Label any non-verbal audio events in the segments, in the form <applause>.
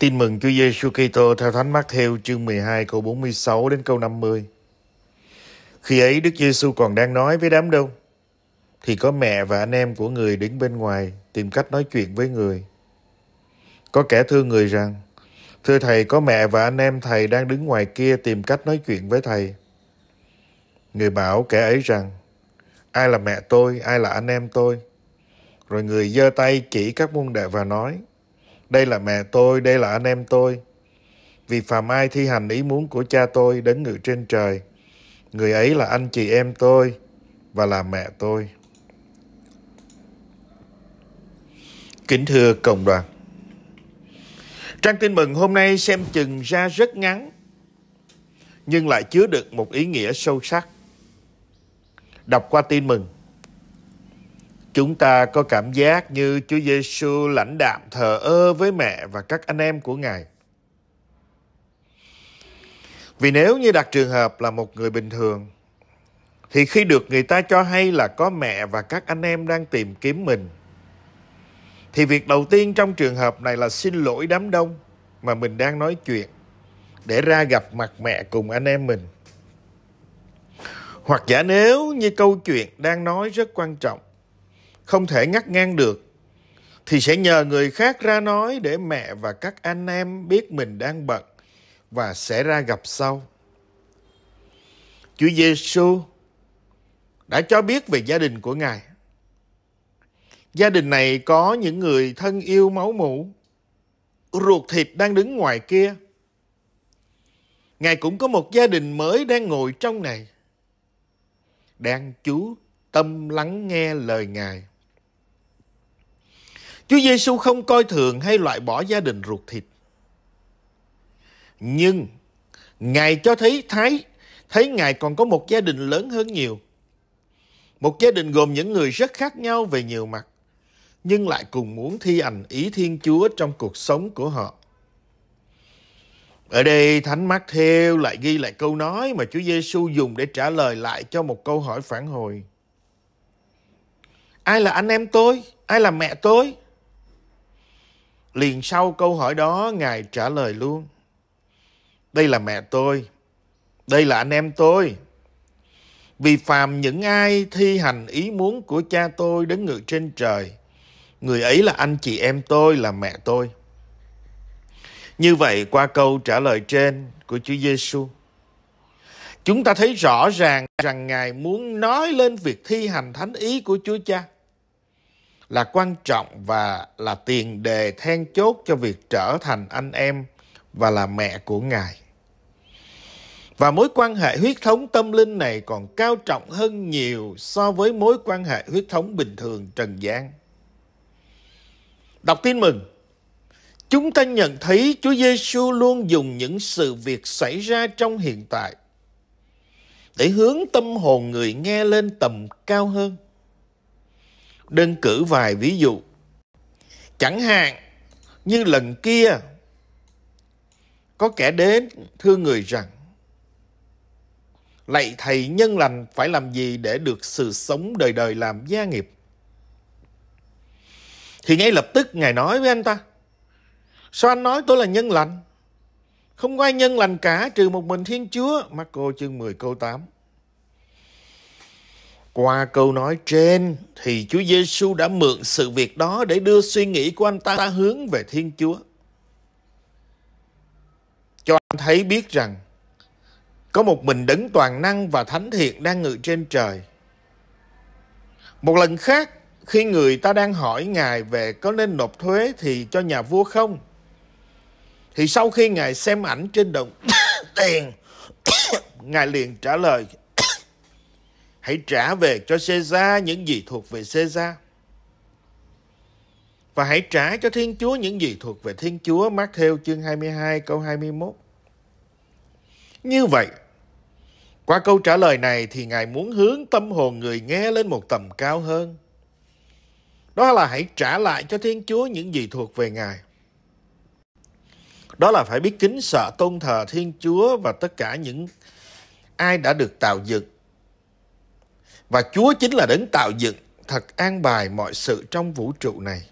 Tin mừng Chúa Giêsu Kitô theo Thánh Mát Theo chương 12 câu 46 đến câu 50. Khi ấy Đức Giêsu còn đang nói với đám đông, thì có mẹ và anh em của người đứng bên ngoài tìm cách nói chuyện với người. Có kẻ thương người rằng, Thưa Thầy, có mẹ và anh em Thầy đang đứng ngoài kia tìm cách nói chuyện với Thầy. Người bảo kẻ ấy rằng, Ai là mẹ tôi, ai là anh em tôi? Rồi người giơ tay chỉ các môn đệ và nói, đây là mẹ tôi, đây là anh em tôi. Vì phàm ai thi hành ý muốn của cha tôi đến ngự trên trời, người ấy là anh chị em tôi và là mẹ tôi. Kính thưa Cộng đoàn, Trang tin mừng hôm nay xem chừng ra rất ngắn, nhưng lại chứa được một ý nghĩa sâu sắc. Đọc qua tin mừng, Chúng ta có cảm giác như Chúa Giêsu lãnh đạm thờ ơ với mẹ và các anh em của Ngài. Vì nếu như đặt trường hợp là một người bình thường thì khi được người ta cho hay là có mẹ và các anh em đang tìm kiếm mình thì việc đầu tiên trong trường hợp này là xin lỗi đám đông mà mình đang nói chuyện để ra gặp mặt mẹ cùng anh em mình. Hoặc giả nếu như câu chuyện đang nói rất quan trọng không thể ngắt ngang được thì sẽ nhờ người khác ra nói để mẹ và các anh em biết mình đang bận và sẽ ra gặp sau. Chúa Giêsu đã cho biết về gia đình của Ngài. Gia đình này có những người thân yêu máu mủ, ruột thịt đang đứng ngoài kia. Ngài cũng có một gia đình mới đang ngồi trong này, đang chú tâm lắng nghe lời Ngài. Chúa Giêsu không coi thường hay loại bỏ gia đình ruột thịt. Nhưng Ngài cho thấy Thái thấy Ngài còn có một gia đình lớn hơn nhiều. Một gia đình gồm những người rất khác nhau về nhiều mặt, nhưng lại cùng muốn thi hành ý Thiên Chúa trong cuộc sống của họ. Ở đây Thánh Mát Theo lại ghi lại câu nói mà Chúa Giêsu dùng để trả lời lại cho một câu hỏi phản hồi. Ai là anh em tôi? Ai là mẹ tôi? Liền sau câu hỏi đó, Ngài trả lời luôn. Đây là mẹ tôi. Đây là anh em tôi. Vì phàm những ai thi hành ý muốn của cha tôi đến ngự trên trời, người ấy là anh chị em tôi, là mẹ tôi. Như vậy qua câu trả lời trên của Chúa Giêsu, chúng ta thấy rõ ràng rằng Ngài muốn nói lên việc thi hành thánh ý của Chúa Cha là quan trọng và là tiền đề then chốt cho việc trở thành anh em và là mẹ của Ngài. Và mối quan hệ huyết thống tâm linh này còn cao trọng hơn nhiều so với mối quan hệ huyết thống bình thường trần gian. Đọc tin mừng, chúng ta nhận thấy Chúa Giêsu luôn dùng những sự việc xảy ra trong hiện tại để hướng tâm hồn người nghe lên tầm cao hơn đơn cử vài ví dụ. Chẳng hạn như lần kia có kẻ đến thưa người rằng lạy thầy nhân lành phải làm gì để được sự sống đời đời làm gia nghiệp thì ngay lập tức ngài nói với anh ta sao anh nói tôi là nhân lành không có ai nhân lành cả trừ một mình thiên chúa Marco chương 10 câu 8 qua câu nói trên thì Chúa Giêsu đã mượn sự việc đó để đưa suy nghĩ của anh ta hướng về Thiên Chúa. Cho anh thấy biết rằng có một mình đấng toàn năng và thánh thiện đang ngự trên trời. Một lần khác, khi người ta đang hỏi Ngài về có nên nộp thuế thì cho nhà vua không, thì sau khi Ngài xem ảnh trên đồng tiền, <coughs> <coughs> Ngài liền trả lời Hãy trả về cho Caesar những gì thuộc về Caesar. Và hãy trả cho Thiên Chúa những gì thuộc về Thiên Chúa. Matthew chương 22 câu 21. Như vậy, qua câu trả lời này thì Ngài muốn hướng tâm hồn người nghe lên một tầm cao hơn. Đó là hãy trả lại cho Thiên Chúa những gì thuộc về Ngài. Đó là phải biết kính sợ tôn thờ Thiên Chúa và tất cả những ai đã được tạo dựng và Chúa chính là đấng tạo dựng, thật an bài mọi sự trong vũ trụ này.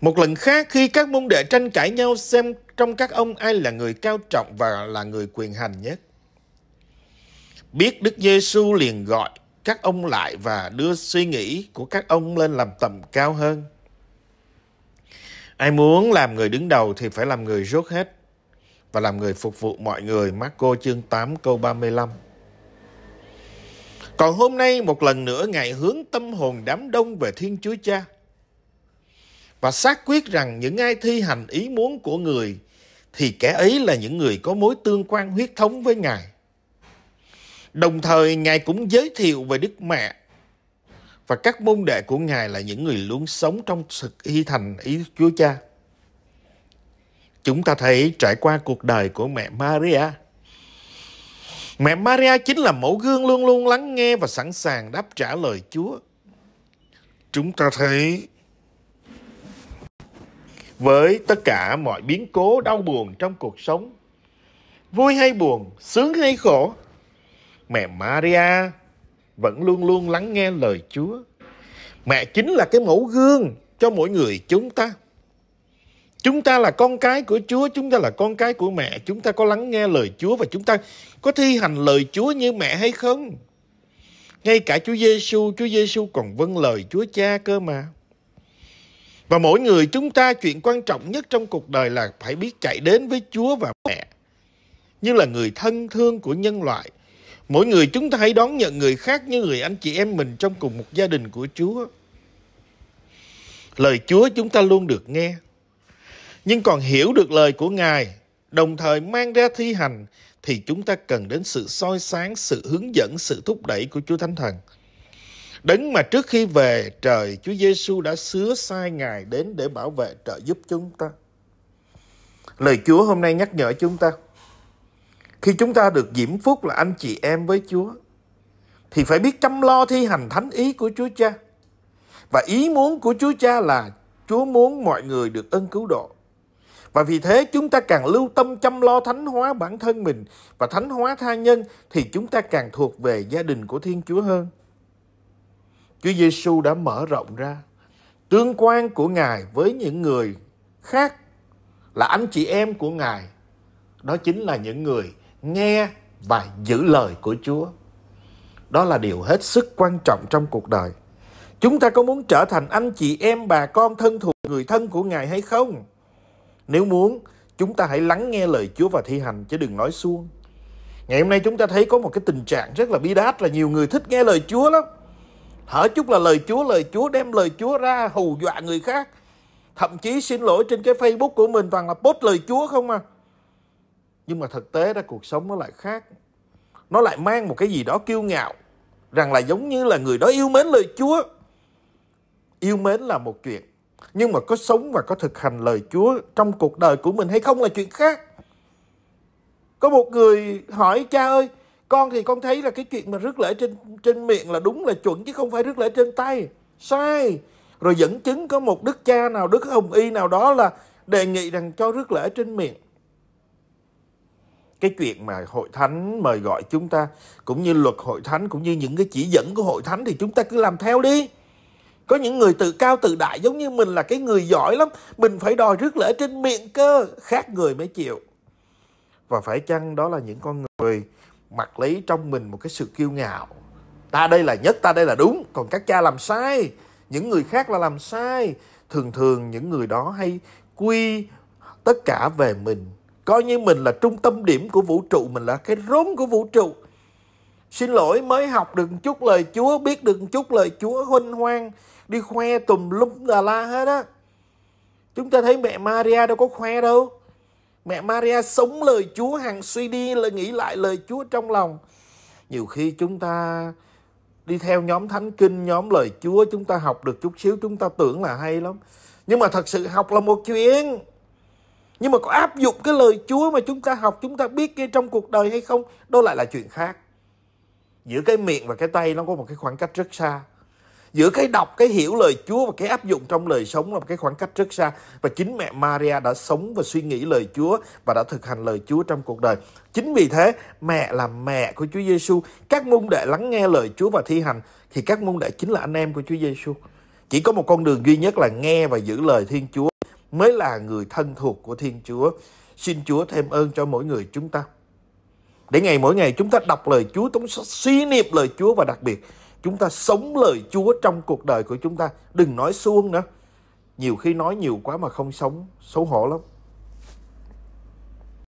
Một lần khác khi các môn đệ tranh cãi nhau xem trong các ông ai là người cao trọng và là người quyền hành nhất. Biết Đức Giêsu liền gọi các ông lại và đưa suy nghĩ của các ông lên làm tầm cao hơn. Ai muốn làm người đứng đầu thì phải làm người rốt hết và làm người phục vụ mọi người. Marco chương 8 câu 35. Còn hôm nay một lần nữa Ngài hướng tâm hồn đám đông về Thiên Chúa Cha và xác quyết rằng những ai thi hành ý muốn của người thì kẻ ấy là những người có mối tương quan huyết thống với Ngài. Đồng thời, Ngài cũng giới thiệu về Đức Mẹ và các môn đệ của Ngài là những người luôn sống trong sự hy thành ý Chúa Cha. Chúng ta thấy trải qua cuộc đời của mẹ Maria – Mẹ Maria chính là mẫu gương luôn luôn lắng nghe và sẵn sàng đáp trả lời Chúa. Chúng ta thấy với tất cả mọi biến cố đau buồn trong cuộc sống, vui hay buồn, sướng hay khổ, mẹ Maria vẫn luôn luôn lắng nghe lời Chúa. Mẹ chính là cái mẫu gương cho mỗi người chúng ta. Chúng ta là con cái của Chúa, chúng ta là con cái của mẹ, chúng ta có lắng nghe lời Chúa và chúng ta có thi hành lời Chúa như mẹ hay không? Ngay cả Chúa Giêsu, Chúa Giêsu còn vâng lời Chúa Cha cơ mà. Và mỗi người chúng ta chuyện quan trọng nhất trong cuộc đời là phải biết chạy đến với Chúa và mẹ như là người thân thương của nhân loại. Mỗi người chúng ta hãy đón nhận người khác như người anh chị em mình trong cùng một gia đình của Chúa. Lời Chúa chúng ta luôn được nghe nhưng còn hiểu được lời của Ngài, đồng thời mang ra thi hành, thì chúng ta cần đến sự soi sáng, sự hướng dẫn, sự thúc đẩy của Chúa Thánh Thần. Đấng mà trước khi về trời, Chúa Giêsu đã sứa sai Ngài đến để bảo vệ trợ giúp chúng ta. Lời Chúa hôm nay nhắc nhở chúng ta. Khi chúng ta được diễm phúc là anh chị em với Chúa, thì phải biết chăm lo thi hành thánh ý của Chúa Cha. Và ý muốn của Chúa Cha là Chúa muốn mọi người được ân cứu độ. Và vì thế chúng ta càng lưu tâm chăm lo thánh hóa bản thân mình và thánh hóa tha nhân thì chúng ta càng thuộc về gia đình của Thiên Chúa hơn. Chúa Giêsu đã mở rộng ra tương quan của Ngài với những người khác là anh chị em của Ngài. Đó chính là những người nghe và giữ lời của Chúa. Đó là điều hết sức quan trọng trong cuộc đời. Chúng ta có muốn trở thành anh chị em bà con thân thuộc người thân của Ngài hay không? Nếu muốn, chúng ta hãy lắng nghe lời Chúa và thi hành chứ đừng nói suông. Ngày hôm nay chúng ta thấy có một cái tình trạng rất là bi đát là nhiều người thích nghe lời Chúa lắm. Hở chút là lời Chúa, lời Chúa đem lời Chúa ra hù dọa người khác. Thậm chí xin lỗi trên cái Facebook của mình toàn là post lời Chúa không à. Nhưng mà thực tế ra cuộc sống nó lại khác. Nó lại mang một cái gì đó kiêu ngạo. Rằng là giống như là người đó yêu mến lời Chúa. Yêu mến là một chuyện nhưng mà có sống và có thực hành lời Chúa trong cuộc đời của mình hay không là chuyện khác. Có một người hỏi cha ơi, con thì con thấy là cái chuyện mà rước lễ trên trên miệng là đúng là chuẩn chứ không phải rước lễ trên tay. Sai. Rồi dẫn chứng có một đức cha nào, đức hồng y nào đó là đề nghị rằng cho rước lễ trên miệng cái chuyện mà hội thánh mời gọi chúng ta cũng như luật hội thánh cũng như những cái chỉ dẫn của hội thánh thì chúng ta cứ làm theo đi có những người tự cao tự đại giống như mình là cái người giỏi lắm mình phải đòi rước lễ trên miệng cơ khác người mới chịu và phải chăng đó là những con người mặc lấy trong mình một cái sự kiêu ngạo ta đây là nhất ta đây là đúng còn các cha làm sai những người khác là làm sai thường thường những người đó hay quy tất cả về mình coi như mình là trung tâm điểm của vũ trụ mình là cái rốn của vũ trụ xin lỗi mới học được chút lời chúa biết được chút lời chúa huynh hoang đi khoe tùm lum là la hết á chúng ta thấy mẹ Maria đâu có khoe đâu mẹ Maria sống lời Chúa hàng suy đi là nghĩ lại lời Chúa trong lòng nhiều khi chúng ta đi theo nhóm thánh kinh nhóm lời Chúa chúng ta học được chút xíu chúng ta tưởng là hay lắm nhưng mà thật sự học là một chuyện nhưng mà có áp dụng cái lời Chúa mà chúng ta học chúng ta biết kia trong cuộc đời hay không đó lại là chuyện khác giữa cái miệng và cái tay nó có một cái khoảng cách rất xa giữa cái đọc cái hiểu lời Chúa và cái áp dụng trong lời sống là một cái khoảng cách rất xa và chính mẹ Maria đã sống và suy nghĩ lời Chúa và đã thực hành lời Chúa trong cuộc đời chính vì thế mẹ là mẹ của Chúa Giêsu các môn đệ lắng nghe lời Chúa và thi hành thì các môn đệ chính là anh em của Chúa Giêsu chỉ có một con đường duy nhất là nghe và giữ lời Thiên Chúa mới là người thân thuộc của Thiên Chúa xin Chúa thêm ơn cho mỗi người chúng ta để ngày mỗi ngày chúng ta đọc lời Chúa, chúng ta suy niệm lời Chúa và đặc biệt Chúng ta sống lời Chúa trong cuộc đời của chúng ta. Đừng nói suông nữa. Nhiều khi nói nhiều quá mà không sống, xấu hổ lắm.